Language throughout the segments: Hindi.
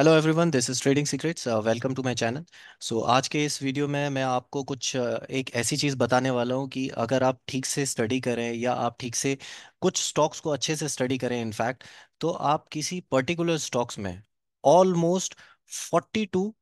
Hello everyone this is trading secrets welcome to my channel so आज के इस वीडियो में मैं आपको कुछ uh, एक ऐसी चीज़ बताने वाला हूँ कि अगर आप ठीक से स्टडी करें या आप ठीक से कुछ स्टॉक्स को अच्छे से स्टडी करें इनफैक्ट तो आप किसी पर्टिकुलर स्टॉक्स में almost forty two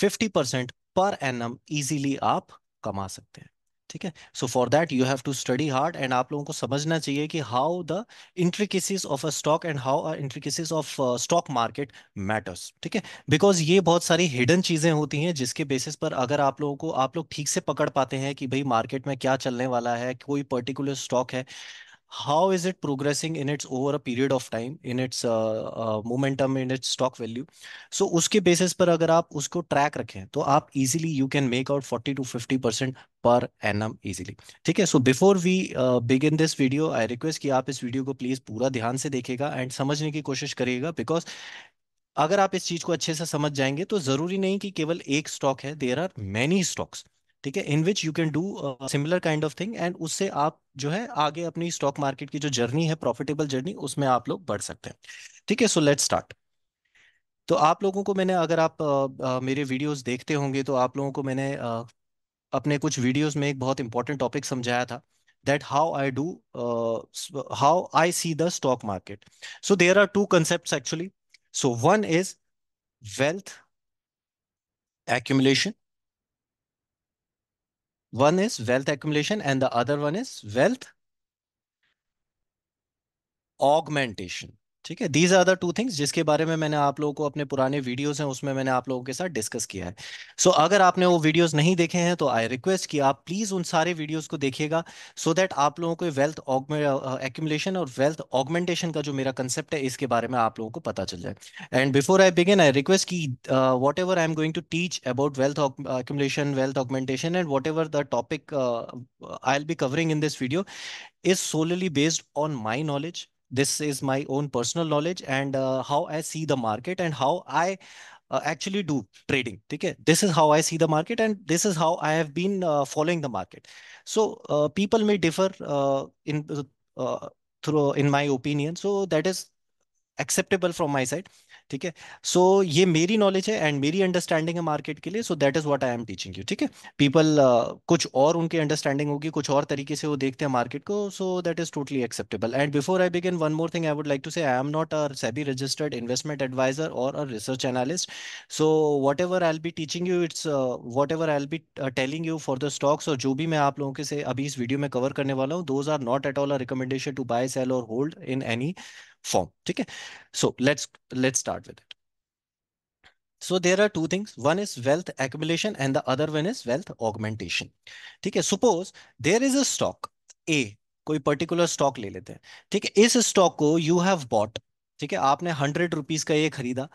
fifty percent per annum आप कमा सकते हैं ठीक है so for that you have to study hard and आप लोगों को समझना चाहिए कि how the intricacies of a stock and how are intricacies of stock market matters ठीक है बिकॉज ये बहुत सारी हिडन चीज़ें होती हैं जिसके बेसिस पर अगर आप लोगों को आप लोग ठीक से पकड़ पाते हैं कि भाई मार्केट में क्या चलने वाला है कोई पर्टिकुलर स्टॉक है how is it progressing in its over a period of time in its momentum in its stock value so उसके बेसिस पर अगर आप उसको ट्रैक रखें तो आप easily you can make out 40 to 50 percent per annum easily ठीक है so before we begin this video I request कि आप इस वीडियो को प्लीज पूरा ध्यान से देखेगा एंड समझने की कोशिश करिएगा बिकॉज अगर आप इस चीज को अच्छे से समझ जाएंगे तो जरूरी नहीं कि केवल एक स्टॉक है देर आर मैनी स्टॉक्स ठीक है in which you can do similar kind of thing and उससे आप जो है आगे अपनी स्टॉक मार्केट की जो जर्नी है प्रॉफिटेबल जर्नी उसमें आप लोग बढ़ सकते हैं ठीक है सो लेट स्टार्ट तो आप लोगों को मैंने अगर आप आ, आ, मेरे वीडियोस देखते होंगे तो आप लोगों को मैंने आ, अपने कुछ वीडियोस में एक बहुत इंपॉर्टेंट टॉपिक समझाया था that how I do how I see the stock market so there are two concept actually so one is wealth accumulation One is wealth accumulation and the other one is wealth augmentation. ठीक है these are the two things जिसके बारे में मैंने आप लोगों को अपने पुराने वीडियोस हैं उसमें मैंने आप लोगों के साथ डिस्कस किया है सो so, अगर आपने वो वीडियोस नहीं देखे हैं तो आई रिक्वेस्ट कि आप प्लीज उन सारे वीडियोस को देखिएगा सो so दैट आप लोगों को वेल्थ एक्यूमुलेशन uh, और वेल्थ ऑगमेंटेशन का जो मेरा कंसेप्ट है इसके बारे में आप लोगों को पता चल जाए and before I begin I request की whatever I am going to teach about wealth accumulation wealth augmentation and whatever the topic I'll be covering in this video is solely based on my knowledge this is my own personal knowledge and uh, how I see the market and how I uh, actually do trading. Okay? This is how I see the market and this is how I have been uh, following the market. So uh, people may differ uh, in uh, through in my opinion. So that is acceptable from my side. ठीक है सो ये मेरी नॉलेज है एंड मेरी अंडरस्टैंडिंग है मार्केट के लिए so that is what I am teaching you ठीक है पीपल uh, कुछ और उनकी अंडरस्टैंडिंग होगी कुछ और तरीके से वो देखते हैं मार्केट को so that is totally acceptable and before I begin one more thing I would like to say I am not a SEBI registered investment adviser और a research analyst so whatever I'll be teaching you it's whatever I'll be telling you for the stocks और जो भी मैं आप लोगों के से अभी इस वीडियो में कवर करने वाला हूँ those are not at all a recommendation to buy sell और होल्ड इन एनी फॉर्म ठीक है so let's let's start with it so there are two things one is wealth accumulation and the other one is wealth augmentation ठीक है suppose there is a stock A कोई पर्टिकुलर स्टॉक ले लेते हैं ठीक है इस स्टॉक को यू हैव बॉट ठीक है आपने हंड्रेड रुपीज का ये खरीदा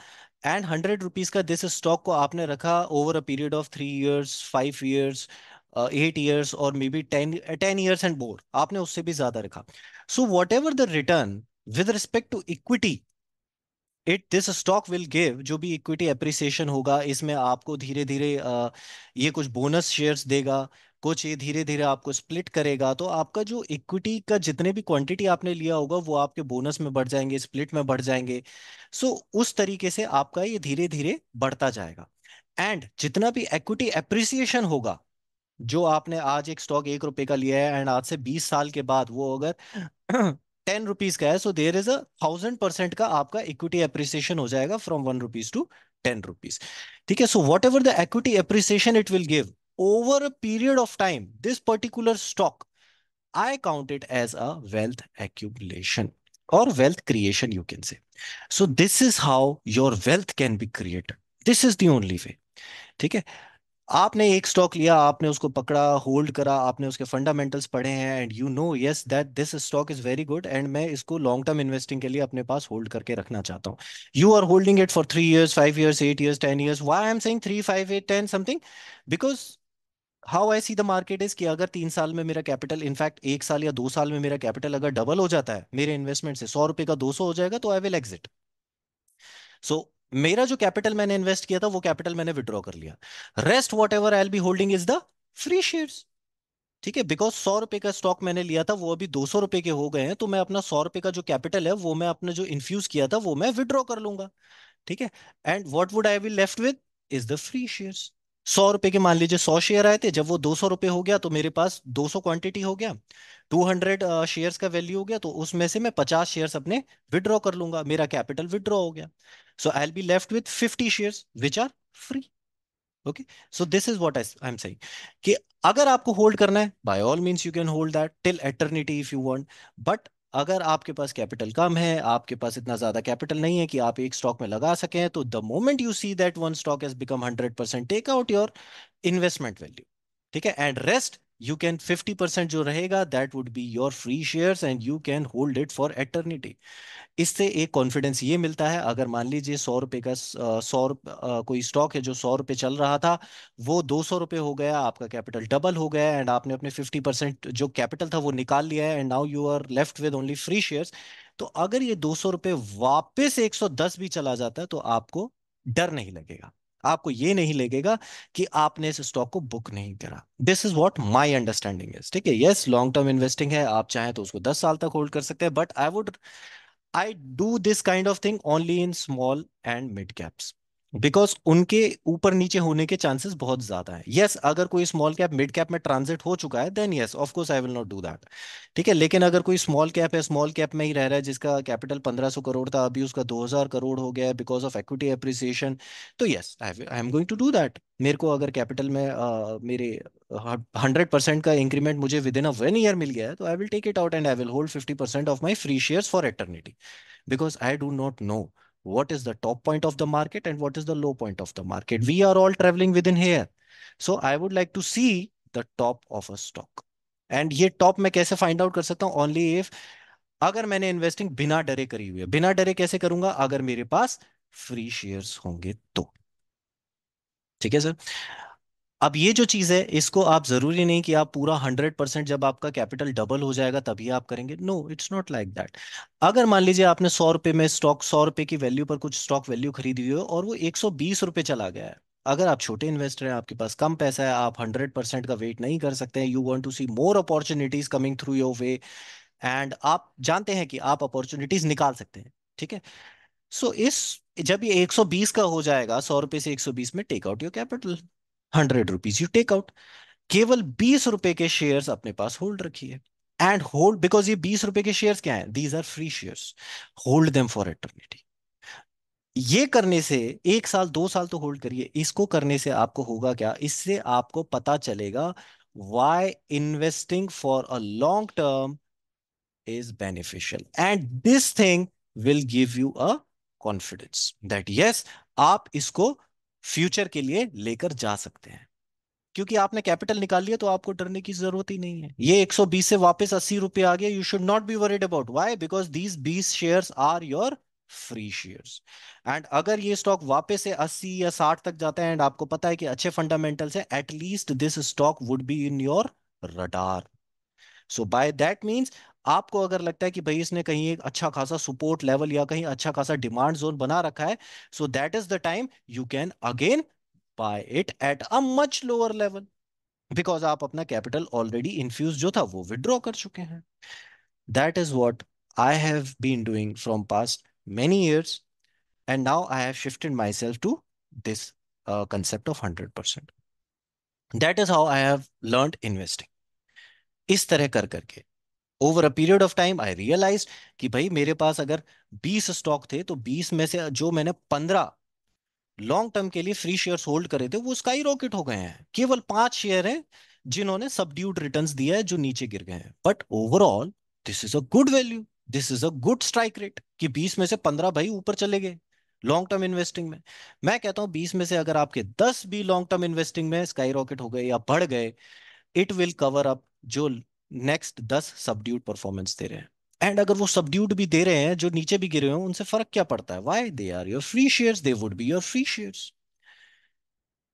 एंड हंड्रेड रुपीज का दिस स्टॉक को आपने रखा over a period of three years five years eight years और may be ten ten years and more आपने उससे भी ज्यादा रखा so whatever the return with respect to equity it this stock will give जो भी इक्विटी अप्रिसिएशन होगा इसमें आपको धीरे धीरे ये कुछ बोनस शेयर्स देगा कुछ ये धीरे धीरे आपको स्प्लिट करेगा तो आपका जो इक्विटी का जितने भी क्वांटिटी आपने लिया होगा वो आपके बोनस में बढ़ जाएंगे स्प्लिट में बढ़ जाएंगे सो so, उस तरीके से आपका ये धीरे धीरे बढ़ता जाएगा एंड जितना भी इक्विटी अप्रिसिएशन होगा जो आपने आज एक स्टॉक एक रुपए का लिया है एंड आज से बीस साल के बाद वो अगर टेन रुपीज का है सो देर इज अउजेंड परसेंट का आपका इक्विटी अप्रिसिएशन हो जाएगा from one rupees to ten rupees ठीक है so whatever the equity appreciation it will give over a period of time this particular stock I count it as a wealth accumulation और wealth creation you can say so this is how your wealth can be created this is the only way ठीक है आपने एक स्टॉक लिया आपने उसको पकड़ा होल्ड करा आपने उसके फंडामेंटल्स पढ़े हैं and you know yes that this stock is very good and मैं इसको लॉन्ग टर्म इन्वेस्टिंग के लिए अपने पास होल्ड करके रखना चाहता हूँ you are holding it for three years five years eight years ten years why I am saying three five eight ten something because how I see the market is कि अगर तीन साल में मेरा कैपिटल इनफैक्ट एक साल या दो साल में मेरा कैपिटल अगर डबल हो जाता है मेरे इन्वेस्टमेंट से सौ रुपए का दो सौ हो जाएगा तो आई विल एग्जिट सो मेरा जो कैपिटल मैंने इन्वेस्ट किया था वो कैपिटल मैंने विड्रॉ कर लिया rest whatever I'll be holding is the free share ठीक है बिकॉज सौ रुपए का स्टॉक मैंने लिया था वो अभी दो सौ रुपए के हो गए हैं तो मैं अपना सौ रुपए का जो कैपिटल है वो मैं अपने जो इन्फ्यूज किया था वो मैं विड्रॉ कर लूंगा ठीक है and what would I be left with is the free share सौ रुपए के मान लीजिए सौ शेयर आए थे जब वो दो सौ रुपए हो गया तो मेरे पास दो सौ क्वांटिटी हो गया टू हंड्रेड शेयर का वैल्यू हो गया तो उसमें से मैं पचास शेयर अपने विड्रॉ कर लूंगा मेरा कैपिटल विड्रॉ हो गया So I'll be left with 50 shares which are free. Okay. So this is what I, I'm saying. कि अगर आपको होल्ड करना है by all means you can hold that till eternity if you want. But अगर आपके पास कैपिटल कम है आपके पास इतना ज्यादा कैपिटल नहीं है कि आप एक स्टॉक में लगा सकें तो the moment you see that one stock has become 100 percent take out your investment value ठीक है and rest you can fifty percent जो रहेगा that would be your free share and you can hold it for eternity इससे एक कॉन्फिडेंस ये मिलता है अगर मान लीजिए सौ रुपए का सौ कोई स्टॉक है जो सौ रुपए चल रहा था वो दो सौ रुपए हो गया आपका कैपिटल डबल हो गया एंड आपने अपने फिफ्टी परसेंट जो कैपिटल था वो निकाल लिया है and now you are left with only free shares तो अगर ये दो सौ रुपये वापिस एक सौ दस भी चला जाता है तो आपको डर नहीं लगेगा आपको ये नहीं लगेगा कि आपने इस स्टॉक को बुक नहीं करा this is what my understanding is ठीक है ये लॉन्ग टर्म इन्वेस्टिंग है आप चाहें तो उसको दस साल तक होल्ड कर सकते हैं but I would I do this kind of thing only in small and mid caps because उनके ऊपर नीचे होने के चांसेस बहुत ज्यादा है यस yes, अगर कोई स्मॉल कैप मिड कैप में ट्रांजिट हो चुका है then yes of course I will not do that ठीक है लेकिन अगर कोई स्मॉल कैप है स्मॉल कैप में ही रह रहा है जिसका कैपिटल 1500 करोड़ था अभी उसका 2000 करोड़ हो गया है बिकॉज ऑफ इक्विटी अप्रिसिएशन तो yes I am going to do that मेरे को अगर कैपिटल में uh, मेरे हंड्रेड परसेंट का इंक्रीमेंट मुझे within a one year मिल गया है तो I will take it out and I will hold fifty percent of my free share for eternity because I do not know what is the top point of the market and what is the low point of the market. We are all traveling within here. So I would like to see the top of a stock. And ye top mein kaise find out kar sakta हूँ ओनली इफ अगर मैंने इन्वेस्टिंग बिना डरे करी हुई है बिना डरे कैसे करूंगा अगर मेरे पास फ्री शेयर्स होंगे तो ठीक है सर अब ये जो चीज़ है इसको आप ज़रूरी नहीं कि आप पूरा हंड्रेड परसेंट जब आपका कैपिटल डबल हो जाएगा तभी आप करेंगे no it's not like that अगर मान लीजिए आपने सौ रुपए में स्टॉक सौ रुपए की वैल्यू पर कुछ स्टॉक वैल्यू खरीदी हुई हो और वो एक सौ बीस रुपए चला गया है अगर आप छोटे इन्वेस्टर हैं आपके पास कम पैसा है आप हंड्रेड परसेंट का वेट नहीं कर सकते हैं you want to see more opportunities coming through your way and आप जानते हैं कि आप अपॉर्चुनिटीज निकाल सकते हैं ठीक है सो so, इस जब ये 120 का हो जाएगा सौ रुपए से 120 में take out your capital hundred rupees you take out केवल बीस रुपए के शेयर्स अपने पास होल्ड रखिए एंड होल्ड बिकॉज ये बीस रुपए के शेयर्स क्या है these are free shares hold them for eternity ये करने से एक साल दो साल तो होल्ड करिए इसको करने से आपको होगा क्या इससे आपको पता चलेगा why investing for a long term is beneficial and this thing will give you a confidence that yes आप इसको फ्यूचर के लिए लेकर जा सकते हैं क्योंकि आपने कैपिटल निकाल लिया तो आपको डरने की जरूरत ही नहीं है ये 120 से वापस अस्सी रुपए आ गया you should not be worried about why because these बीस shares are your free shares and अगर ये स्टॉक वापस से 80 या 60 तक जाता है एंड आपको पता है कि अच्छे फंडामेंटल्स है at least this stock would be in your radar so bye that means आपको अगर लगता है कि भाई इसने कहीं एक अच्छा खासा सपोर्ट लेवल या कहीं अच्छा खासा डिमांड जोन बना रखा है so that is the time you can again buy it at a much lower level because आप अपना कैपिटल ऑलरेडी इन्फ्यूज जो था वो विद्रॉ कर चुके हैं that is what I have been doing from past many years and now I have shifted myself to this concept of hundred percent that is how I have learn investing इस तरह कर करके over a period of time I realize कि भाई मेरे पास अगर 20 स्टॉक थे तो 20 में से जो मैंने 15 लॉन्ग टर्म के लिए फ्री शेयर्स होल्ड करे थे वो स्काई रॉकेट हो गए हैं केवल पांच शेयर हैं जिन्होंने सबड्यूड रिटर्न दिया है जो नीचे गिर गए हैं but overall this is a good value this is a good strike rate कि 20 में से 15 भाई ऊपर चले गए लॉन्ग टर्म इन्वेस्टिंग में मैं कहता हूं बीस में से अगर आपके दस भी लॉन्ग टर्म इन्वेस्टिंग में स्काई रॉकेट हो गए या बढ़ गए इट विल कवर अप जो नेक्स्ट दस सबड्यूड परफॉर्मेंस दे रहे हैं एंड अगर वो सबड्यूड भी दे रहे हैं जो नीचे भी गिरे हैं उनसे फर्क क्या पड़ता है why they are your free share they would be your free share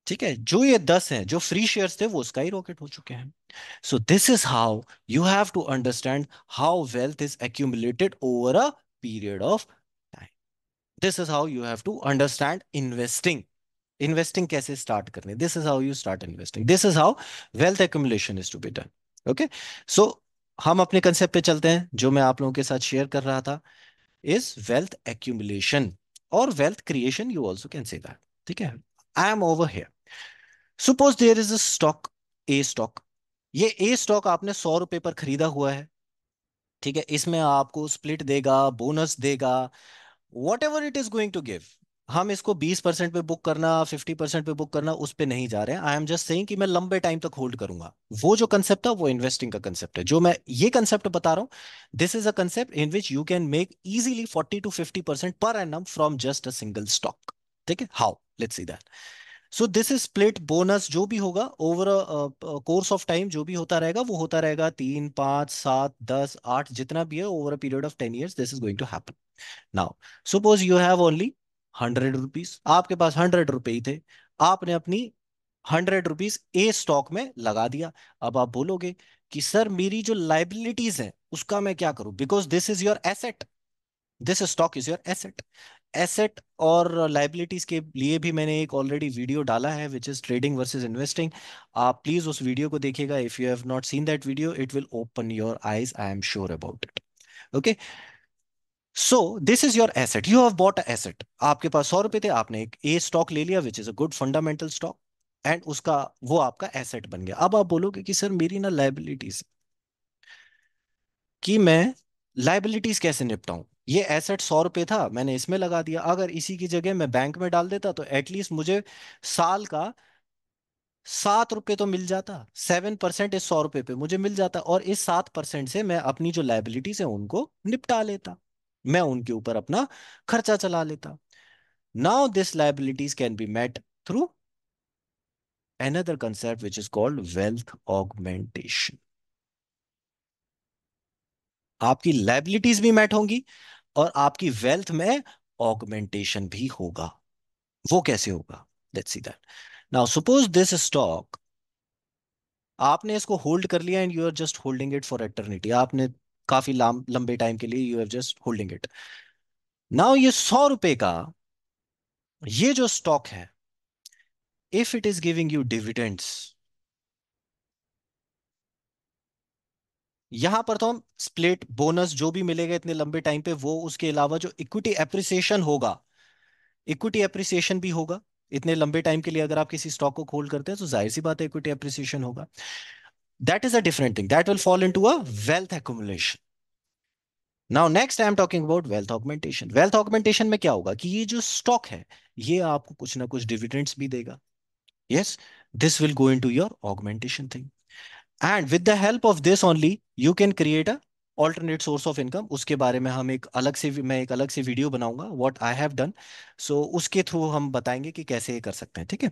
ठीक है जो ये दस हैं जो फ्री शेयर्स थे वो स्काई रॉकेट हो चुके हैं so this is how you have to understand how wealth is accumulated over a period of time this is how you have to understand investing investing कैसे स्टार्ट करनी this is how you start investing this is how wealth accumulation is to be done okay so हम अपने कंसेप्ट पे चलते हैं जो मैं आप लोगों के साथ शेयर कर रहा था इज वेल्थ एक्यूमुलेशन और wealth creation you also can say that ठीक है I am over here suppose there is a stock A stock ये ए स्टॉक आपने सौ रुपए पर खरीदा हुआ है ठीक है इसमें आपको स्प्लिट देगा बोनस देगा whatever it is going to give हम इसको 20 परसेंट पे बुक करना 50 परसेंट पे बुक करना उस पर नहीं जा रहे हैं आई एम जस्ट सेइंग कि मैं लंबे टाइम तक होल्ड करूंगा वो जो कंसेप्ट है वो इन्वेस्टिंग का कंसेप्ट है जो मैं ये कंसेप्ट बता रहा हूँ this is a concept in which you can make easily 40 to 50 percent per annum from just a single stock ठीक है how let see that so this is split bonus जो भी होगा ओवर कोर्स ऑफ टाइम जो भी होता रहेगा वो होता रहेगा तीन पांच सात दस आठ जितना भी है over a period of ten year this is going to happen now suppose you have only hundred rupees आपके पास हंड्रेड रुपए ही थे आपने अपनी हंड्रेड रुपीज ए स्टॉक में लगा दिया अब आप बोलोगे कि सर मेरी जो लाइबिलिटीज है उसका मैं क्या करूं because this is your asset this stock is your asset asset और लाइबिलिटीज के लिए भी मैंने एक ऑलरेडी वीडियो डाला है which is trading versus investing आप प्लीज उस वीडियो को देखिएगा if you have not seen that video it will open your eyes I am sure about it okay okay. So this is your asset you have bought asset आपके पास सौ रुपए थे आपने एक ए स्टॉक ले लिया which is a good fundamental stock and उसका वो आपका एसेट बन गया अब आप बोलोगे कि सर मेरी ना लाइबिलिटीज कि मैं लाइबिलिटीज कैसे निपटाऊं ये एसेट सौ रुपए था मैंने इसमें लगा दिया अगर इसी की जगह मैं बैंक में डाल देता तो एटलीस्ट मुझे साल का सात रुपए तो मिल जाता सेवन परसेंट इस सौ रुपए पे मुझे मिल जाता और इस सात परसेंट से मैं अपनी जो लाइबिलिटीज है उनको निपटा लेता मैं उनके ऊपर अपना खर्चा चला लेता now this liabilities can be met through another concept which is called wealth augmentation आपकी लाइबिलिटीज भी मैट होंगी और आपकी वेल्थ में ऑगमेंटेशन भी होगा वो कैसे होगा let's see that now suppose this stock आपने इसको होल्ड कर लिया and you are just holding it for eternity आपने काफी लंबे टाइम के लिए you have just holding it now ये सौ रुपए का ये जो स्टॉक है if it is giving you dividends यहां पर तो हम स्प्लिट बोनस जो भी मिलेगा इतने लंबे टाइम पे वो उसके अलावा जो इक्विटी एप्रिसिएशन होगा इक्विटी एप्रिसिएशन भी होगा इतने लंबे टाइम के लिए अगर आप किसी स्टॉक को होल्ड करते हैं तो जाहिर सी बात है इक्विटी एप्रिसिएशन होगा That is a different thing. That will fall into a wealth accumulation. Now next I am talking about wealth augmentation wealth augmentation में क्या होगा कि ये जो स्टॉक है ये आपको कुछ ना कुछ डिविडेंड्स भी देगा yes this will go into your augmentation thing and with the help of this only you can create a alternate source of income उसके बारे में हम एक अलग से मैं एक अलग से वीडियो बनाऊंगा what I have done so उसके थ्रू हम बताएंगे कि कैसे ये कर सकते हैं ठीक है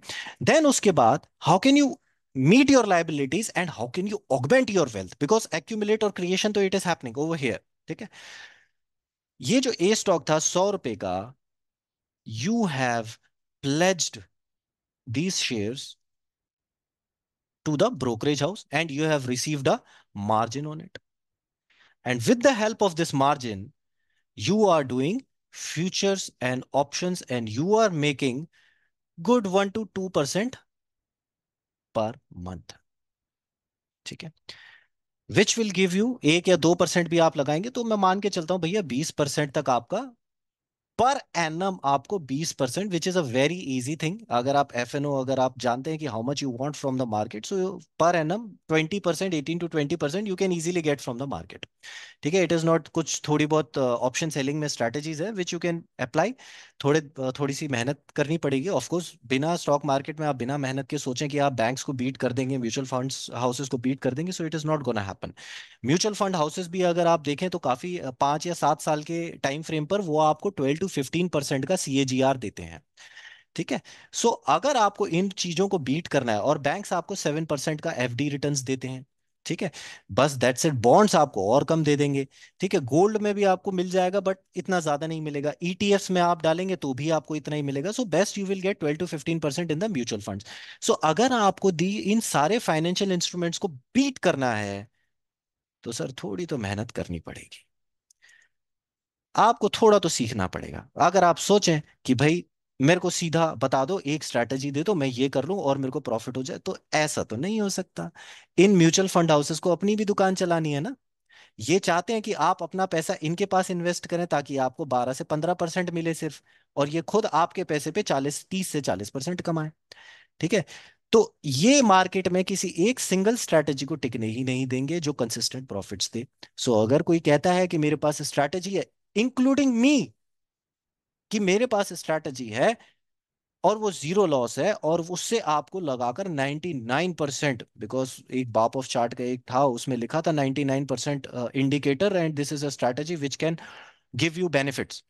देन उसके बाद how can you meet your liabilities and how can you augment your wealth because accumulate or creation तो it is happening over here Okay, है ये जो ए स्टॉक था सौ रुपए का you have to the brokerage house and you have received a margin on it. And with the help of this margin, you are doing futures and options and you are making good 1 to 2% per month ठीक है विच विल गिव यू एक या दो परसेंट भी आप लगाएंगे तो मैं मान के चलता हूं भैया बीस परसेंट तक आपका पर एनम आपको 20 percent which is a very easy thing अगर आप एफ एन ओ अगर आप जानते हैं कि how much you want from the market so per annum 20 percent eighteen to 20 percent you can easily get from the market ठीक है इट इज नॉट कुछ थोड़ी बहुत ऑप्शन uh, सेलिंग में स्ट्रेटेजीज है विच यू कैन अप्लाई थोड़े uh, थोड़ी सी मेहनत करनी पड़ेगी ऑफकोर्स बिना स्टॉक मार्केट में आप बिना मेहनत के सोचें कि आप बैंक को बीट कर देंगे म्यूचुअल फंड हाउसेज को बीट कर देंगे so it is not gonna happen mutual fund houses भी अगर आप देखें तो काफी uh, पांच या सात साल के टाइम फ्रेम पर वो आपको ट्वेल्व टू फिफ्टीन परसेंट का सी देते हैं ठीक है सो so, अगर आपको इन चीजों को बीट करना है और बैंक्स आपको सेवन परसेंट का एफ डी रिटर्न देते हैं ठीक है बस दैट्स इट बॉन्ड्स आपको और कम दे देंगे ठीक है गोल्ड में भी आपको मिल जाएगा बट इतना ज्यादा नहीं मिलेगा ईटीएफ e में आप डालेंगे तो भी आपको इतना ही मिलेगा so best you will get twelve to fifteen percent in the mutual fund so अगर आपको दी इन सारे फाइनेंशियल इंस्ट्रूमेंट्स को बीट करना है तो सर थोड़ी तो मेहनत करनी पड़ेगी आपको थोड़ा तो सीखना पड़ेगा अगर आप सोचें कि भाई मेरे को सीधा बता दो एक स्ट्रेटजी दे दो मैं ये कर लूं और मेरे को प्रॉफिट हो जाए तो ऐसा तो नहीं हो सकता इन म्यूचुअल फंड हाउसेस को अपनी भी दुकान चलानी है ना ये चाहते हैं कि आप अपना पैसा इनके पास इन्वेस्ट करें ताकि आपको 12 से 15 परसेंट मिले सिर्फ और ये खुद आपके पैसे पे 40 30 से 40 परसेंट कमाए ठीक है तो ये मार्केट में किसी एक सिंगल स्ट्रैटेजी को टिकने ही नहीं देंगे जो कंसिस्टेंट प्रॉफिट्स दे सो अगर कोई कहता है कि मेरे पास स्ट्रैटेजी है इंक्लूडिंग मी कि मेरे पास स्ट्रैटेजी है और वो जीरो लॉस है और उससे आपको लगाकर 99 परसेंट बिकॉज एक बाप ऑफ चार्ट का एक था उसमें लिखा था 99 percent indicator and this is a which can give you benefits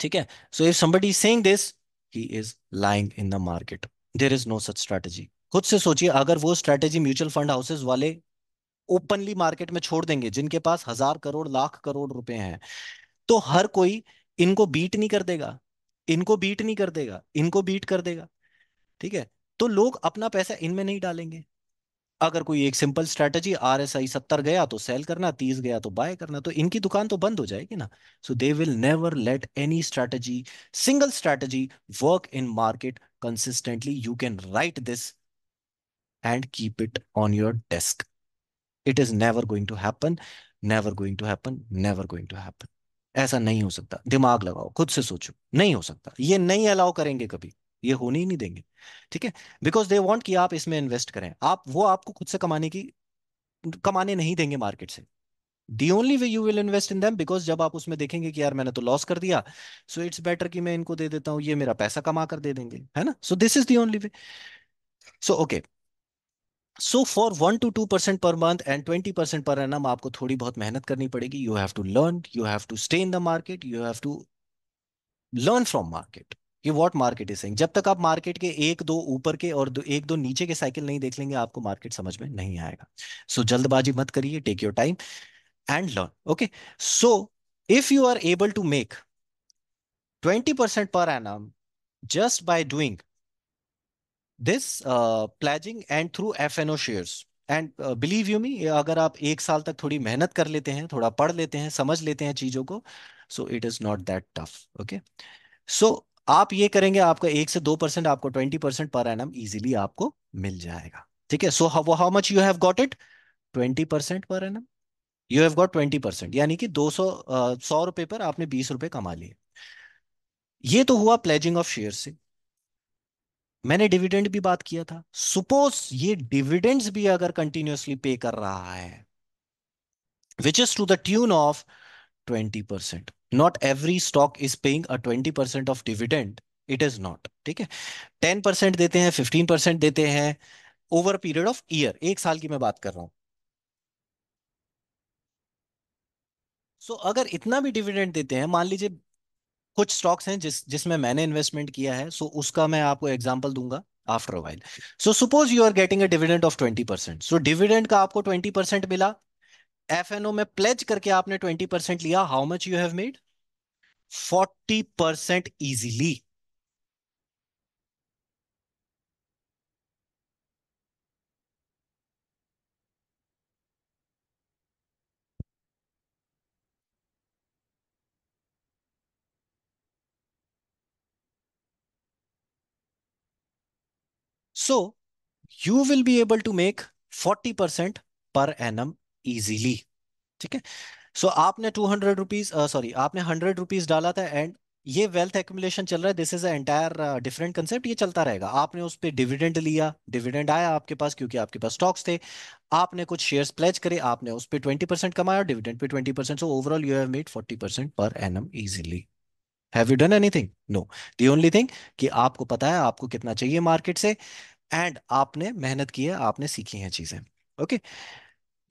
ठीक है so if somebody saying this he is lying in the market there is no such strategy खुद से सोचिए अगर वो स्ट्रैटेजी म्यूचुअल फंड हाउसेज वाले ओपनली मार्केट में छोड़ देंगे जिनके पास हजार करोड़ लाख करोड़ रुपए हैं तो हर कोई इनको बीट नहीं कर देगा इनको बीट नहीं कर देगा इनको बीट कर देगा ठीक है तो लोग अपना पैसा इनमें नहीं डालेंगे अगर कोई एक simple strategy R S I सत्तर गया तो सेल करना तीस गया तो बाय करना तो इनकी दुकान तो बंद हो जाएगी ना so they will never let any strategy single strategy work in market consistently you can write this and keep it on your desk it is never going to happen never going to happen never going to happen ऐसा नहीं हो सकता दिमाग लगाओ खुद से सोचो नहीं हो सकता ये नहीं अलाउ करेंगे कभी ये होने ही नहीं देंगे ठीक है बिकॉज दे वॉन्ट कि आप इसमें इन्वेस्ट करें आप वो आपको खुद से कमाने की कमाने नहीं देंगे मार्केट से the only way you will invest in them because जब आप उसमें देखेंगे कि यार मैंने तो लॉस कर दिया सो इट्स बेटर कि मैं इनको दे देता हूँ ये मेरा पैसा कमा कर दे देंगे है ना so this is the only way so okay so for one to two percent per month and twenty percent per annum आपको थोड़ी बहुत मेहनत करनी पड़ेगी you have to learn you have to stay in the market you have to learn from market कि वॉट मार्केट इज सिंग जब तक आप मार्केट के एक दो ऊपर के और दो, एक दो नीचे के साइकिल नहीं देख लेंगे आपको मार्केट समझ में नहीं आएगा सो so, जल्दबाजी मत करिए take your time and learn okay so if you are able to make twenty percent per annum just by doing pledging and through F N O share and believe you me अगर आप एक साल तक थोड़ी मेहनत कर लेते हैं थोड़ा पढ़ लेते हैं समझ लेते हैं चीज़ों को so it is not that tough okay so आप ये करेंगे आपका एक से दो परसेंट आपको twenty percent per annum easily आपको मिल जाएगा ठीक है so how much you have got it twenty percent per annum you have got twenty percent यानी कि दो सौ uh, सौ रुपए पर आपने बीस रुपए कमा लिए ये तो हुआ प्लेजिंग ऑफ शेयर से मैंने डिविडेंड भी बात किया था सुपोज ये डिविडेंड्स भी अगर कंटिन्यूसली पे कर रहा है which is to the tune of twenty percent not every stock is paying a twenty percent of dividend it is not ठीक है टेन परसेंट देते हैं फिफ्टीन परसेंट देते हैं ओवर पीरियड ऑफ ईयर एक साल की मैं बात कर रहा हूं सो so, अगर इतना भी डिविडेंड देते हैं मान लीजिए कुछ स्टॉक्स हैं जिस जिसमें मैंने इन्वेस्टमेंट किया है सो so उसका मैं आपको एग्जाम्पल दूंगा after while so suppose you are getting a dividend of twenty percent so dividend का आपको ट्वेंटी परसेंट मिला एफ एन ओ में प्लेज करके आपने ट्वेंटी परसेंट लिया how much you have made forty percent easily So you will be able to make 40% per annum easily. ठीक है सो so, आपने टू हंड्रेड रुपीज सॉरी आपने हंड्रेड रुपीज डाला था एंड ये वेल्थ एक्यूमुलेशन चल रहा है this is entire different concept ये चलता रहेगा आपने उस पर डिविडेंड लिया डिविडेंड आया आपके पास क्योंकि आपके पास स्टॉक्स थे आपने कुछ शेयर्स प्लेज करे आपने उस पर ट्वेंटी परसेंट कमाया डिविडेंड पे twenty percent so overall you have made forty percent per annum easily have you done anything no the only thing कि आपको पता है आपको कितना चाहिए मार्केट से एंड आपने मेहनत की है आपने सीखी है चीजें okay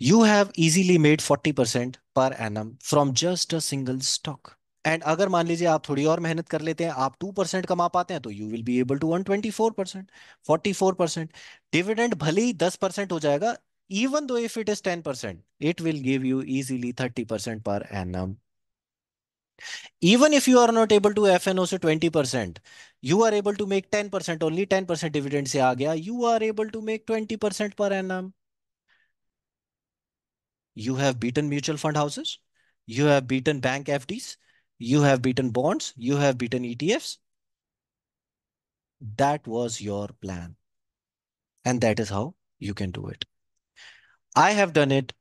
you have easily made forty percent per annum from just a single stock and अगर मान लीजिए आप थोड़ी और मेहनत कर लेते हैं आप टू परसेंट कमा पाते हैं तो you will be able to one twenty four percent forty four percent dividend भले ही दस परसेंट हो जाएगा even though it is ten percent it will give you give thirty percent per annum Even if you are not able to FNO से 20%, you are able to make 10%, only 10% dividend से आ गया, you are able to make 20% per annum. You have beaten mutual fund houses, you have beaten bank FDs, you have beaten bonds, you have beaten ETFs. That was your plan. And that is how you can do it. I have done it.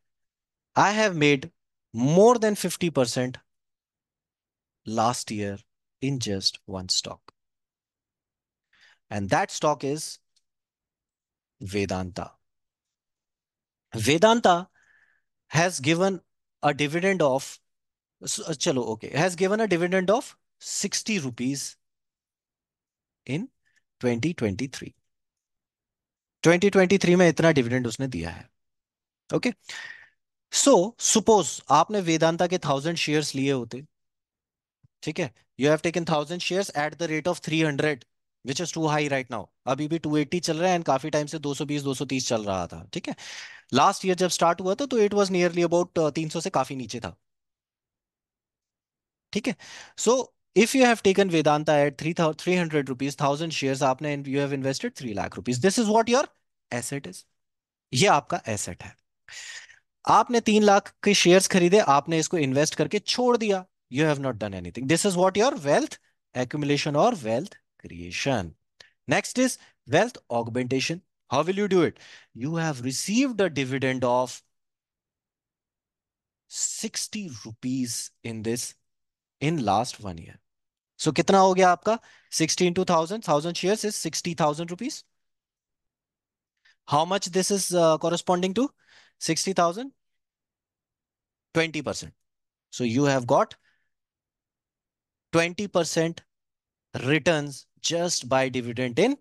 I have made more than 50% last year in just one stock. And that stock is Vedanta. Vedanta has given a dividend of uh, chalo, okay, has given a dividend of 60 rupees in 2023. 2023 में इतना dividend उसने दिया है Okay. So suppose आपने Vedanta के thousand shares लिए होते ठीक है you have taken thousand share at the rate of three hundred which is too high right now अभी भी टू एट्टी चल रहा है एंड काफी टाइम से दो दो सौ बीस सौ तीस चल रहा था ठीक है लास्ट ईयर जब स्टार्ट हुआ था तो इट वॉज नियरली अबाउट तीन सौ से काफी नीचे था ठीक है so if you have taken Vedanta at three three hundred rupees thousand share आपने you have invested three lakh rupees this is what your asset is ये आपका एसेट है आपने तीन लाख के शेयर्स खरीदे आपने इसको इन्वेस्ट करके छोड़ दिया you have not done anything. This is what your wealth accumulation or wealth creation. Next is wealth augmentation. How will you do it? You have received a dividend of 60 rupees in this in last one year. So कितना हो गया आपका 60 1000, 1000 shares is 60,000 rupees. How much this is uh, corresponding to? 60,000? 20%. So you have got 20% returns just by dividend in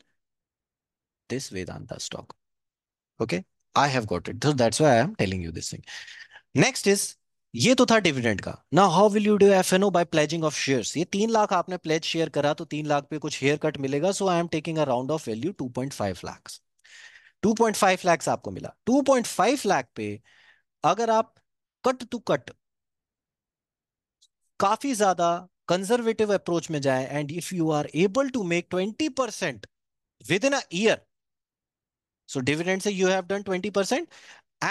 this Vedanta stock. Okay, I have got it. So that's why I am telling you this thing. Next is ये तो था डिविडेंड का ना how will you do F N O by pledging of share ये तीन लाख आपने प्लेज शेयर करा तो तीन लाख पे कुछ हेयर कट मिलेगा so I am taking a round off value to point 2.5 lakh five lakh आपको मिला टू पॉइंट फाइव लाख पे अगर आप कट टू कट काफी ज्यादा conservative approach mein jaye and if you are able to make 20% within a year so dividend say you have done 20%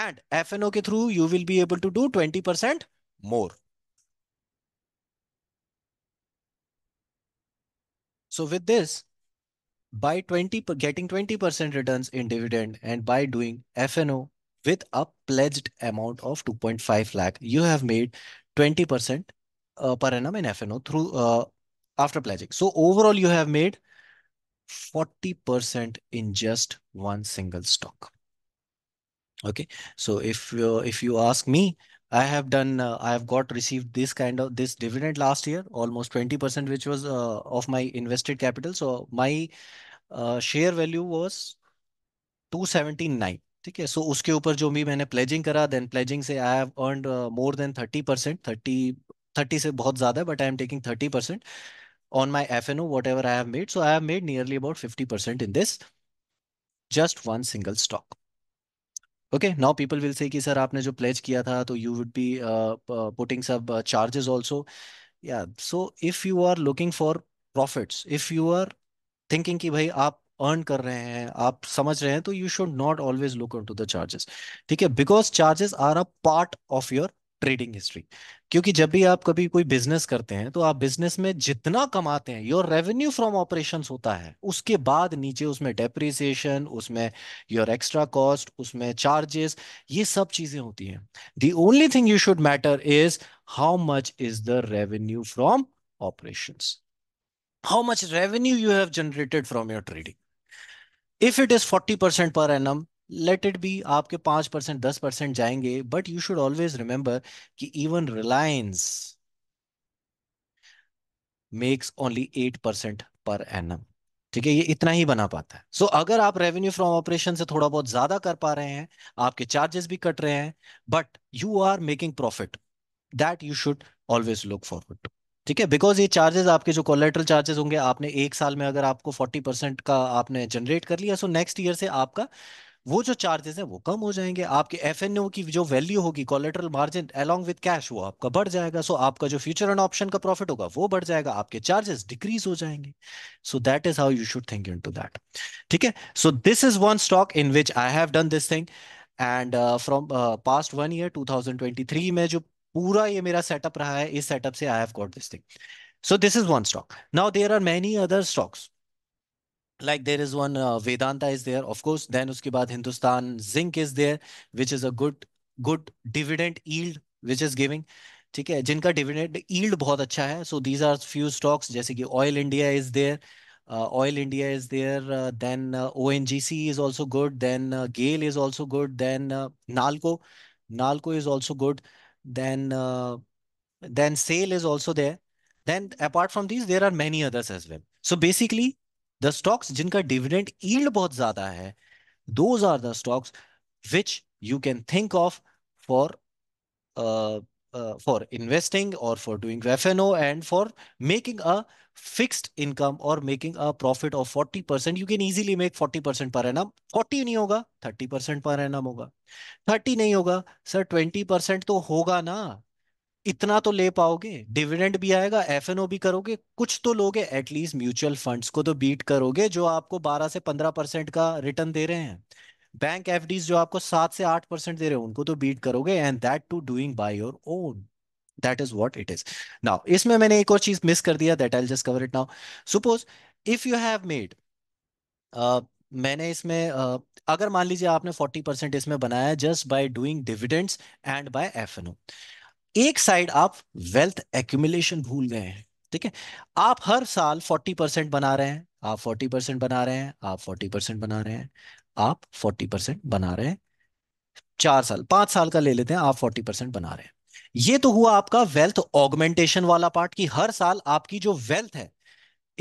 and fno ke through you will be able to do 20% more so with this by 20 getting 20% returns in dividend and by doing fno with a pledged amount of 2.5 lakh you have made 20% uh, per annum in FNO through uh, after pledging. So overall, you have made 40% in just one single stock. Okay, so if you, uh, if you ask me, I have done, uh, I have got received this kind of this dividend last year, almost 20%, which was uh, of my invested capital. So my uh, share value was 279. Okay. So सो उसके ऊपर जो भी मैंने प्लेजिंग pledging, देन प्लेजिंग से I uh, more than 30%, 30, percent thirty से बहुत ज्यादा है but I am taking 30 percent on my F N O whatever I have made so I have made nearly about 50 percent in this just one single stock okay now people will say sir आपने जो प्लेज किया था तो यू वुड बी पुटिंग सब चार्जेस ऑल्सो या so if you are looking for profits if you are thinking कि भाई आप अर्न कर रहे हैं आप समझ रहे हैं तो you should not always look on to the charges ठीक है because charges are a part of your trading history क्योंकि जब भी आप कभी कोई बिजनेस करते हैं तो आप बिजनेस में जितना कमाते हैं योर रेवेन्यू फ्रॉम ऑपरेशन होता है उसके बाद नीचे उसमें डेप्रिसिएशन उसमें योर एक्स्ट्रा कॉस्ट उसमें चार्जेस ये सब चीजें होती हैं the only thing you should matter is how much is the revenue from operation how much revenue you have generated from your trading if it is 40% per annum let it be आपके पांच परसेंट दस परसेंट जाएंगे but you should always remember कि even Reliance makes only eight percent per annum ठीक है ये इतना ही बना पाता है सो so, अगर आप रेवेन्यू फ्रॉम ऑपरेशन से थोड़ा बहुत ज्यादा कर पा रहे हैं आपके चार्जेस भी कट रहे हैं but you are making profit that you should always look forward to ठीक है बिकॉज ये चार्जेस आपके जो कोलेट्रल चार्जेस होंगे आपने एक साल में अगर आपको फोर्टी परसेंट का आपने जनरेट कर लिया सो नेक्स्ट ईयर से आपका वो जो चार्जेस हैं वो कम हो जाएंगे आपके एफ की जो वैल्यू होगी collateral margin along with cash वो आपका बढ़ जाएगा सो so आपका जो फ्यूचर एंड ऑप्शन का प्रॉफिट होगा वो बढ़ जाएगा आपके चार्जेस डिक्रीज हो जाएंगे so that is how you should think into that ठीक है so this is one stock in which I have done this thing and from past one year 2023 में जो पूरा ये मेरा सेटअप रहा है इस सेटअप से I have got this thing so this is one stock now there are many other stocks like there is one uh, vedanta is there of course then uske baad hindustan zinc is there which is a good good dividend yield which is giving theek hai dividend yield bahut acha hai so these are few stocks jaise ki oil india is there uh, oil india is there uh, then ongc is also good then uh, gail is also good then uh, nalco nalco is also good then then sale is also there then apart from these there are many others as well so basically the stocks जिनका डिविडेंड ईल्ड बहुत ज्यादा है those are the stocks which you can think of for for investing और for doing FNO and for making a fixed income और making a profit of forty percent you can easily make forty percent per annum forty नहीं होगा थर्टी परसेंट पर एनम होगा थर्टी नहीं होगा सर ट्वेंटी परसेंट तो होगा ना इतना तो ले पाओगे डिविडेंड भी आएगा एफ भी करोगे कुछ तो लोगे एटलीस्ट म्यूचुअल फंड्स को तो बीट करोगे जो आपको 12 से 15 परसेंट का रिटर्न दे रहे हैं बैंक एफ जो आपको 7 से 8 परसेंट दे रहे हैं उनको तो बीट करोगे and that too doing by your own that is what it is now इसमें मैंने एक और चीज मिस कर दिया that I just cover it now suppose if you have made मैंने इसमें uh, अगर मान लीजिए आपने फोर्टी परसेंट इसमें बनाया just by doing dividends and by F एक साइड आप वेल्थ एक्यूमुलेशन भूल गए हैं ठीक है आप हर साल 40 परसेंट बना रहे हैं आप 40 परसेंट बना रहे हैं आप 40 परसेंट बना रहे हैं आप 40 परसेंट बना रहे हैं चार साल पांच साल का ले लेते हैं आप 40 परसेंट बना रहे हैं ये तो हुआ आपका वेल्थ ऑगमेंटेशन वाला पार्ट कि हर साल आपकी जो वेल्थ है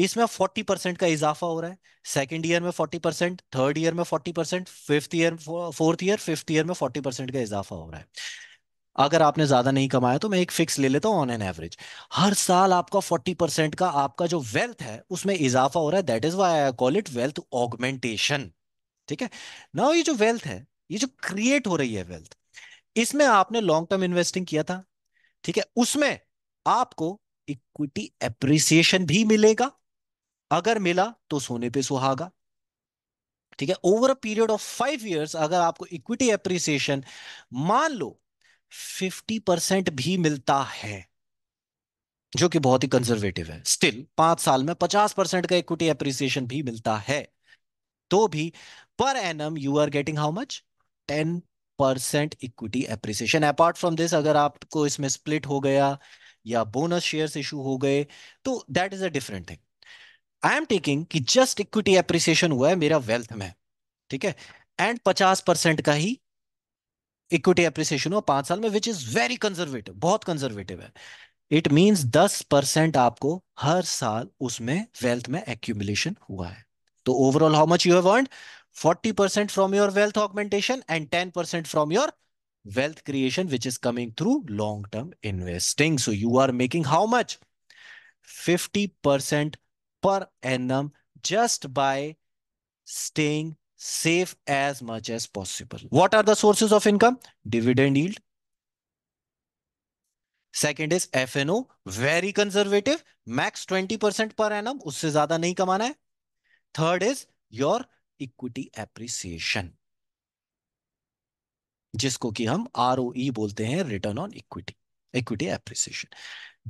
इसमें 40 परसेंट का इजाफा हो रहा है सेकेंड ईयर में 40 परसेंट थर्ड ईयर में 40 percent fifth year fourth year fifth year में 40 परसेंट का इजाफा हो रहा है अगर आपने ज्यादा नहीं कमाया तो मैं एक फिक्स ले लेता हूँ ऑन एन एवरेज हर साल आपका फोर्टी परसेंट का आपका जो वेल्थ है उसमें इजाफा हो रहा है that is why I call it wealth augmentation ठीक है ना ये जो वेल्थ है ये जो क्रिएट हो रही है वेल्थ इसमें आपने लॉन्ग टर्म इन्वेस्टिंग किया था ठीक है उसमें आपको इक्विटी एप्रिसिएशन भी मिलेगा अगर मिला तो सोने पे सुहागा ठीक है over a period of five years अगर आपको इक्विटी एप्रिसिएशन मान लो फिफ्टी परसेंट भी मिलता है जो कि बहुत ही कंजर्वेटिव है स्टिल पांच साल में पचास परसेंट का इक्विटी अप्रिसिएशन भी मिलता है तो भी per annum you are getting how much ten percent equity appreciation apart from this अगर आपको इसमें स्प्लिट हो गया या बोनस शेयर्स इशू हो गए तो that is a different thing I am taking कि जस्ट इक्विटी एप्रिसिएशन हुआ है मेरा वेल्थ में ठीक है एंड पचास परसेंट का ही इक्विटी एप्रिसिएशन हुआ पांच साल में विच इज वेरी कंजर्वेटिव बहुत कंजर्वेटिव है इट मीन्स दस परसेंट आपको हर साल उसमें वेल्थ में एक्यूमुलेशन हुआ है तो overall how much you have earn 40% percent from your wealth augmentation and ten percent from your wealth creation which is coming through long term investing so you are making how much fifty percent per annum just by staying save as much as possible. What are the sources of income? Dividend yield. Second is FNO, very conservative, max 20% per annum, उससे ज्यादा नहीं कमाना है. Third is your equity appreciation, जिसको कि हम ROE बोलते हैं, return on equity, equity appreciation.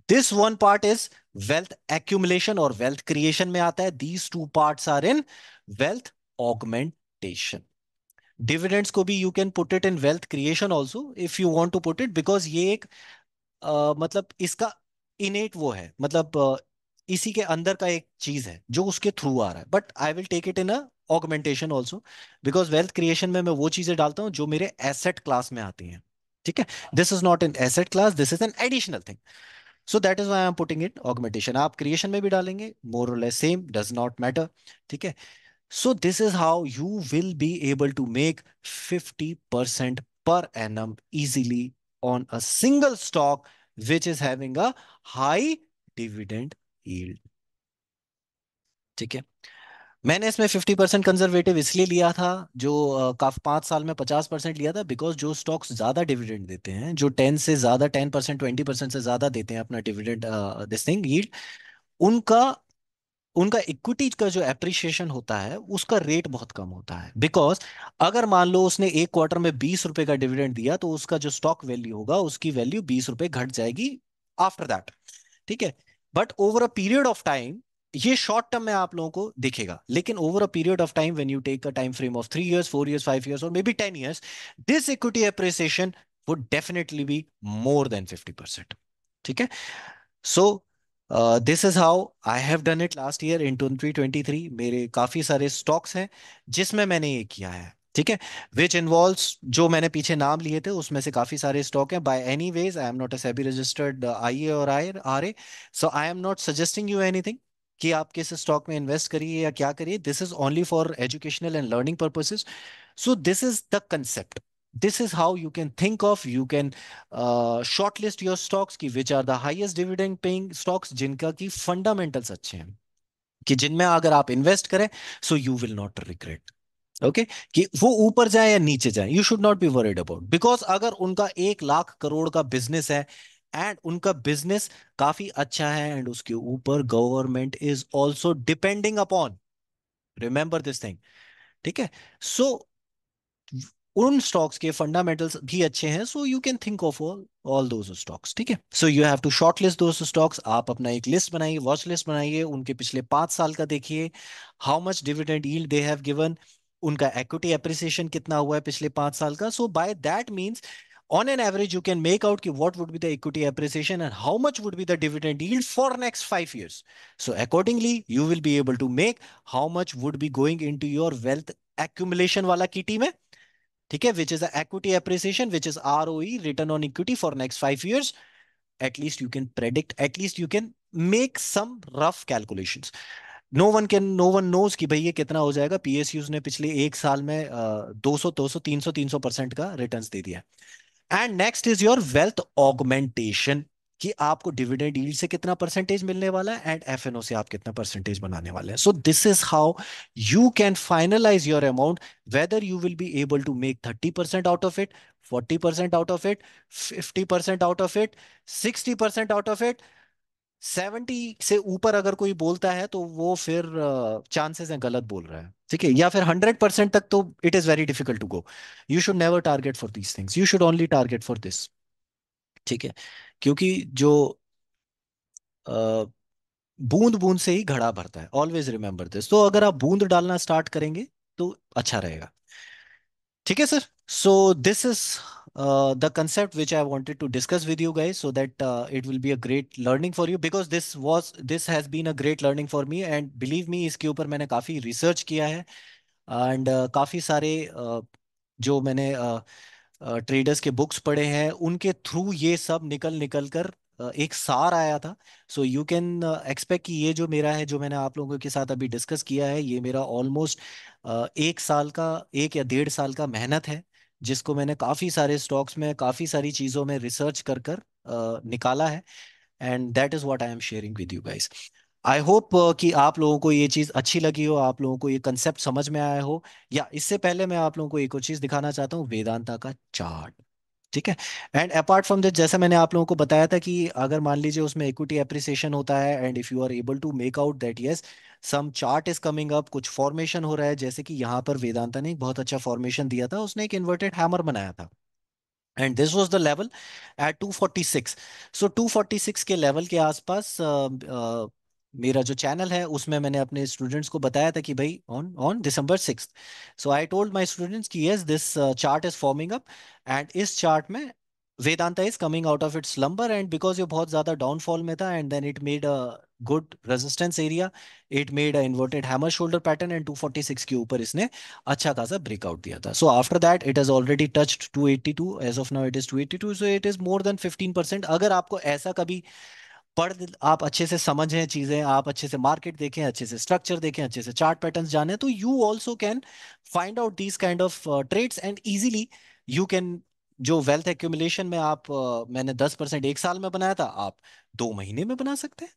This one part is wealth accumulation और wealth creation में आता है. These two parts are in wealth augment expectation. Dividends को भी you can put it in wealth creation also if you want to put it because ये एक मतलब इसका innate वो है मतलब इसी के अंदर का एक चीज है जो उसके थ्रू आ रहा है but I will take it in augmentation also because wealth creation में मैं वो चीजें डालता हूँ जो मेरे एसेट क्लास में आती हैं ठीक है this is not in asset class this is an additional thing so that is why am putting it augmentation आप क्रिएशन में भी डालेंगे more less same does not matter ठीक है So this is how you will be able to make 50% per annum easily on a single stock, which is having a high dividend yield. ठीक है मैंने इसमें 50 परसेंट कंजर्वेटिव इसलिए लिया था जो काफ पांच साल में 50 परसेंट लिया था बिकॉज जो स्टॉक्स ज़्यादा डिविडेंड देते हैं जो 10 से ज़्यादा 10 परसेंट ट्वेंटी परसेंट से ज़्यादा देते हैं अपना डिविडेंड दिस थिंग यील्ड उनका उनका इक्विटी का जो एप्रिशिएशन होता है उसका रेट बहुत कम होता है बिकॉज अगर मान लो उसने एक क्वार्टर में बीस रुपए का डिविडेंड दिया तो उसका जो स्टॉक वैल्यू होगा उसकी वैल्यू बीस रुपए घट जाएगी आफ्टर दैट ठीक है but over a period of time ये शॉर्ट टर्म में आप लोगों को दिखेगा लेकिन over a period of time when you take a time frame of three years four years five years और may be ten years this equity appreciation would definitely be more than fifty percent ठीक है so this is how I have done it last year in twenty twenty three मेरे काफ़ी सारे स्टॉक्स हैं जिसमें मैंने ये किया है ठीक है विच इन्वॉल्व जो मैंने पीछे नाम लिए थे उसमें से काफ़ी सारे स्टॉक हैं by any ways I am not a SEBI registered I A और I R A so I am not suggesting you anything कि आप किस स्टॉक में इन्वेस्ट करिए या क्या करिए this is only for educational and learning purposes so this is the concept this is how you can think of you can uh, shortlist your stocks ki which are the highest dividend paying stocks jinka ki fundamentals अच्छे हैं कि जिनमें agar aap invest kare so you will not regret okay okay? कि वो ऊपर जाए या नीचे जाए you should not be worried about because अगर उनका एक लाख करोड़ का बिजनेस है एंड उनका बिजनेस काफी अच्छा है एंड उसके ऊपर government is also depending upon remember this thing ठीक है सो so, उन स्टॉक्स के फंडामेंटल्स भी अच्छे हैं so you can think of all those stocks ठीक है so you have to short list those stocks आप अपना एक लिस्ट बनाइए वॉच लिस्ट बनाइए उनके पिछले पांच साल का देखिए how much dividend yield they have given उनका इक्विटी एप्रिसिएशन कितना हुआ है पिछले पांच साल का so bye that means on an average you can make out what would be the equity appreciation and how much would be the dividend yield for next 5 years so accordingly you will be able to make how much would be going into your wealth accumulation wala kitty mein ठीक है which is equity appreciation which is R O return on equity for next five years at least you can predict at least you can make some rough calculation no one can no one knows कि भाई ये कितना हो जाएगा पीएसयूज ने पिछले एक साल में दो दो सौ uh, तीन सौ तीन सौ परसेंट का रिटर्न दे दिया and next is your wealth augmentation कि आपको डिविडेंड डील से कितना परसेंटेज मिलने वाला है एंड एफएनओ से आप कितना परसेंटेज बनाने वाले हैं so this is how you can finalise your amount whether you will be able to make thirty percent out of it forty percent out of it fifty percent out of it sixty percent out of it seventy से ऊपर अगर कोई बोलता है तो वो फिर चांसेस uh, हैं गलत बोल रहा है ठीक है या फिर हंड्रेड परसेंट तक तो it is very difficult to go you should never target for these things you should only target for this ठीक है क्योंकि जो बूंद बूंद से ही घड़ा भरता है ऑलवेज रिमेंबर दिस तो अगर आप बूंद डालना स्टार्ट करेंगे तो अच्छा रहेगा ठीक है sir so this is the concept which I wanted to discuss with you guys so that it will be a great learning for you because this was this has been a great learning for me and believe me इसके ऊपर मैंने काफी रिसर्च किया है एंड uh, काफी सारे uh, जो मैंने uh, ट्रेडर्स के बुक्स पढ़े हैं उनके थ्रू ये सब निकल निकल कर एक सार आया था सो यू कैन एक्सपेक्ट कि ये जो मेरा है जो मैंने आप लोगों के साथ अभी डिस्कस किया है ये मेरा ऑलमोस्ट एक साल का एक या डेढ़ साल का मेहनत है जिसको मैंने काफ़ी सारे स्टॉक्स में काफ़ी सारी चीज़ों में रिसर्च कर कर uh, निकाला है and that is what I am sharing with you guys I hope uh, कि आप लोगों को ये चीज़ अच्छी लगी हो आप लोगों को ये कंसेप्ट समझ में आया हो या इससे पहले मैं आप लोगों को एक और चीज़ दिखाना चाहता हूँ वेदांता का चार्ट ठीक है एंड अपार्ट फ्रॉम दिस जैसे मैंने आप लोगों को बताया था कि अगर मान लीजिए उसमें इक्विटी एप्रिसिएशन होता है and if you are able to make out that yes some chart is coming up कुछ फॉर्मेशन हो रहा है जैसे कि यहाँ पर वेदांता ने एक बहुत अच्छा फॉर्मेशन दिया था उसने एक इन्वर्टेड हैमर बनाया था and this was the level at 246 so forty 246 के लेवल के आसपास uh, uh, मेरा जो चैनल है उसमें मैंने अपने स्टूडेंट्स को बताया था कि भाई on on December six so I told my students कि yes this chart is forming up and इस चार्ट में Vedanta is coming out of its slumber and because ये बहुत ज्यादा डाउनफॉल में था and then it made a good resistance area it made a inverted hammer shoulder pattern and 246 के ऊपर इसने अच्छा खासा ब्रेकआउट दिया था so after that it is already touched 282 as of now it is 282 so it is more than 15 percent अगर आपको ऐसा कभी पढ़ आप अच्छे से समझें चीज़ें आप अच्छे से मार्केट देखें अच्छे से स्ट्रक्चर देखें अच्छे से चार्ट पैटर्न्स जाने तो you also can find out these kind of trades and easily you can जो वेल्थ एक्यूमुलेशन में आप uh, मैंने दस परसेंट एक साल में बनाया था आप दो महीने में बना सकते हैं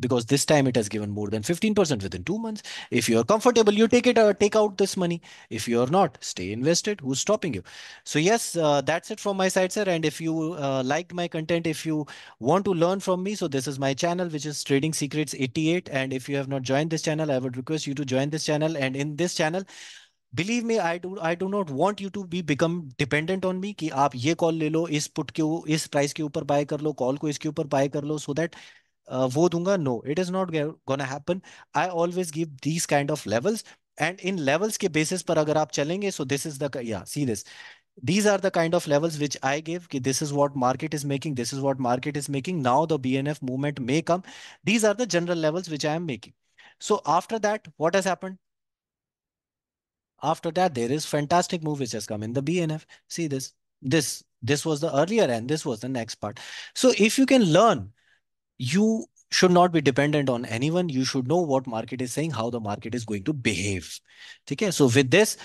because this time it has given more than 15% within two months. If you're comfortable, you take it, or uh, take out this money. If you're not, stay invested. Who's stopping you? So yes, uh, that's it from my side, sir. And if you uh, liked my content, if you want to learn from me, so this is my channel, which is Trading Secrets 88. And if you have not joined this channel, I would request you to join this channel. And in this channel, believe me, I do. I do not want you to be become dependent on me. That you call, ले लो इस पुट price. इस प्राइस buy ऊपर buy so that uh, wo dunga no it is not gonna happen i always give these kind of levels and in levels ke basis par agar aap chalenge so this is the yeah see this these are the kind of levels which I give. This is what market is making. This is what market is making. Now the BNF movement may come. These are the general levels which I am making. So after that, what has happened? After that, there is fantastic move which has come in the BNF. See this, this, this was the earlier and this was the next part. So if you can learn you should not be dependent on anyone. You should know what market is saying, how the market is going to behave. Okay, so with this,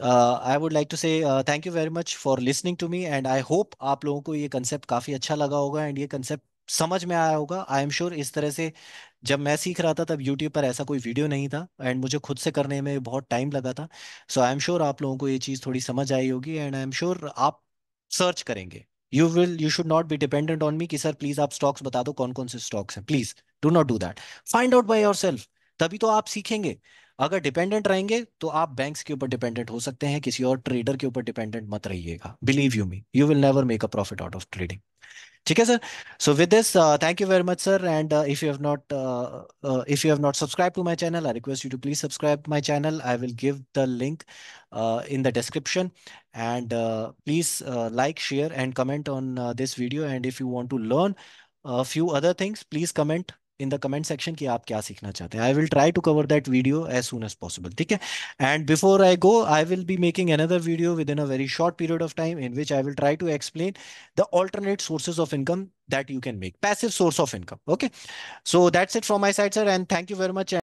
uh, I would like to say uh, thank you very much for listening to me and I hope आप लोगों को ये concept काफ़ी अच्छा लगा होगा and ये concept समझ में आया होगा I am sure इस तरह से जब मैं सीख रहा था तब YouTube पर ऐसा कोई वीडियो नहीं था एंड मुझे खुद से करने में बहुत टाइम लगा था सो आई एम श्योर आप लोगों को ये चीज़ थोड़ी समझ आई होगी एंड आई एम श्योर आप सर्च करेंगे you will you should not be dependent on me कि सर प्लीज आप स्टॉक्स बता दो कौन कौन से स्टॉक्स हैं please do not do that find out by yourself तभी तो आप सीखेंगे अगर डिपेंडेंट रहेंगे तो आप बैंक्स के ऊपर डिपेंडेंट हो सकते हैं किसी और ट्रेडर के ऊपर डिपेंडेंट मत रहिएगा believe you me you will never make a profit out of trading ठीक है sir so with this thank you very much sir and if you have not if you have not subscribe to my channel I request you to please subscribe my channel I will give the link in the description and uh, please uh, like share and comment on uh, this video and if you want to learn a few other things please comment in the comment section ki aap kya sikhna chahte i will try to cover that video as soon as possible hai? and before i go i will be making another video within a very short period of time in which i will try to explain the alternate sources of income that you can make passive source of income okay so that's it from my side sir and thank you very much